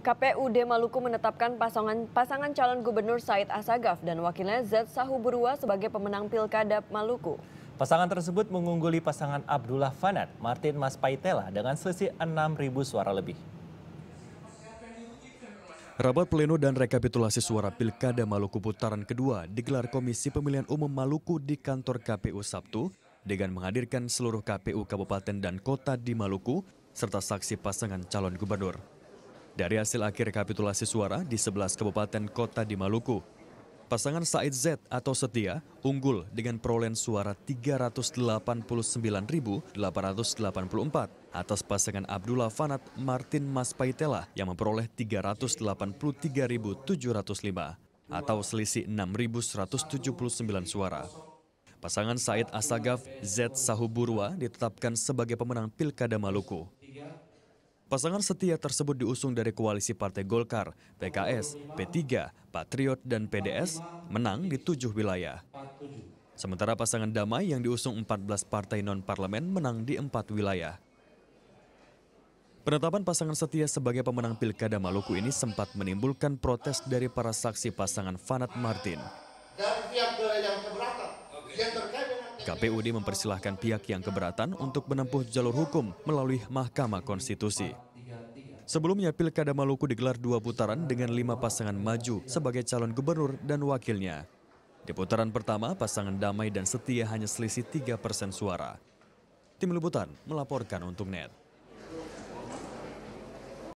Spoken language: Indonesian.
KPUD Maluku menetapkan pasangan, pasangan calon gubernur Said Asagaf dan wakilnya Z Sahuburua sebagai pemenang pilkada Maluku. Pasangan tersebut mengungguli pasangan Abdullah Fanat, Martin Mas Paitela dengan selisih 6.000 suara lebih. Rapat pleno dan rekapitulasi suara Pilkada Maluku putaran kedua digelar Komisi Pemilihan Umum Maluku di kantor KPU Sabtu dengan menghadirkan seluruh KPU kabupaten dan kota di Maluku serta saksi pasangan calon gubernur. Dari hasil akhir rekapitulasi suara di 11 kabupaten kota di Maluku, pasangan Said Z atau Setia unggul dengan perolehan suara 389.884 atas pasangan Abdullah Fanat Martin Maspaitela yang memperoleh 383.705 atau selisih 6.179 suara. Pasangan Said Asagaf Z Sahuburwa ditetapkan sebagai pemenang Pilkada Maluku. Pasangan setia tersebut diusung dari koalisi Partai Golkar, PKS, P3, Patriot, dan PDS menang di tujuh wilayah. Sementara pasangan damai yang diusung 14 partai non-parlemen menang di empat wilayah. Penetapan pasangan setia sebagai pemenang Pilkada Maluku ini sempat menimbulkan protes dari para saksi pasangan Fanat Martin. KPUD mempersilahkan pihak yang keberatan untuk menempuh jalur hukum melalui Mahkamah Konstitusi. Sebelumnya, Pilkada Maluku digelar dua putaran dengan lima pasangan maju sebagai calon gubernur dan wakilnya. Di putaran pertama, pasangan damai dan setia hanya selisih 3 persen suara. Tim Liputan melaporkan untuk NET.